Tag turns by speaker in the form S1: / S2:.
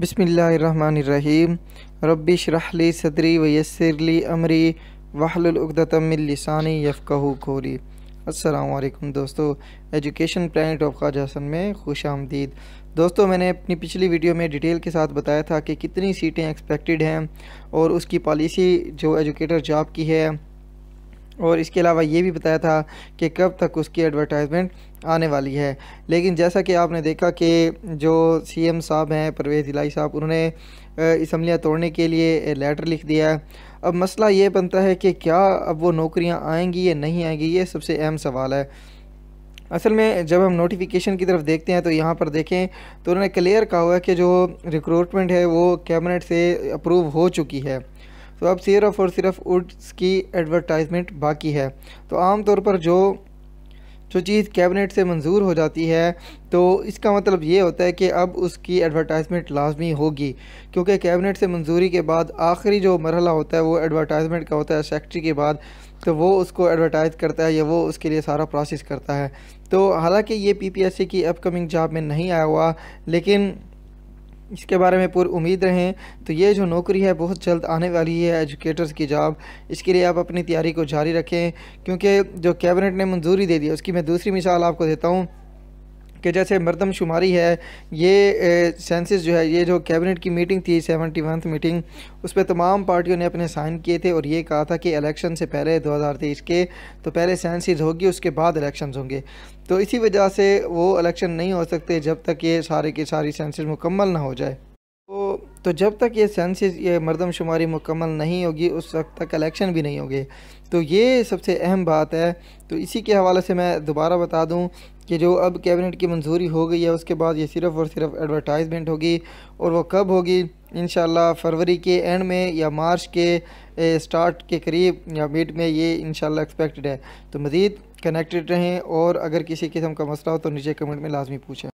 S1: बसमीम रबिश रहली सदरी वयसरली अमरी वाहलतमिलसानी यफ़ू खोरी असलकम दोस्तों एजुकेशन प्लानट ऑफ हसन में खुश आमदीद दोस्तों मैंने अपनी पिछली वीडियो में डिटेल के साथ बताया था कि कितनी सीटें एक्सपेक्टेड हैं और उसकी पॉलिसी जो एजुकेटर जॉब की है और इसके अलावा ये भी बताया था कि कब तक उसकी एडवर्टाइजमेंट आने वाली है लेकिन जैसा कि आपने देखा कि जो सीएम साहब हैं परवेज़ इलाई साहब उन्होंने इसम्बलियाँ तोड़ने के लिए लेटर लिख दिया है अब मसला ये बनता है कि क्या अब वो नौकरियां आएंगी या नहीं आएंगी ये सबसे अहम सवाल है असल में जब हम नोटिफिकेशन की तरफ देखते हैं तो यहाँ पर देखें तो उन्होंने क्लियर कहा हुआ है कि जो रिक्रूटमेंट है वो कैबिनेट से अप्रूव हो चुकी है तो अब सिर्फ और सिर्फ उड्स की एडवर्टाइजमेंट बाकी है तो आमतौर पर जो जो चीज़ कैबिनेट से मंजूर हो जाती है तो इसका मतलब ये होता है कि अब उसकी एडवर्टाइजमेंट लाजमी होगी क्योंकि कैबिनेट से मंजूरी के बाद आखिरी जो मरहला होता है वो एडवर्टाइजमेंट का होता है सेक्रेटरी के बाद तो वो उसको एडवर्टाइज़ करता है या वो उसके लिए सारा प्रोसेस करता है तो हालांकि ये पीपीएससी की अपकमिंग जॉब में नहीं आया हुआ लेकिन इसके बारे में पूरी उम्मीद रहें तो ये जो नौकरी है बहुत जल्द आने वाली है एजुकेटर्स की जॉब इसके लिए आप अपनी तैयारी को जारी रखें क्योंकि जो कैबिनेट ने मंजूरी दे दी उसकी मैं दूसरी मिसाल आपको देता हूँ कि जैसे मरदमशुमारी है ये सेंसिस जो है ये जो कैबिनेट की मीटिंग थी सेवेंटी वंथ मीटिंग उस पर तमाम पार्टियों ने अपने साइन किए थे और ये कहा था कि इलेक्शन से पहले दो हज़ार तेईस के तो पहले सेंसिस होगी उसके बाद इलेक्शन होंगे तो इसी वजह से वो इलेक्शन नहीं हो सकते जब तक ये सारे के सारी सेंसिस मुकम्मल ना हो जाए तो तो जब तक ये सेंसिस ये मरदमशुमारी मुकम्मल नहीं होगी उस वक्त तक इलेक्शन भी नहीं होंगे तो ये सबसे अहम बात है तो इसी के हवाले से मैं दोबारा बता दूं कि जो अब कैबिनेट की मंजूरी हो गई है उसके बाद ये सिर्फ़ और सिर्फ एडवर्टाइजमेंट होगी और वो कब होगी इन फरवरी के एंड में या मार्च के स्टार्ट के करीब या मिड में ये इन एक्सपेक्टेड है तो मज़ीद कनेक्टेड रहें और अगर किसी किस्म का मसला हो तो नीचे कमेंट में लाजमी पूछें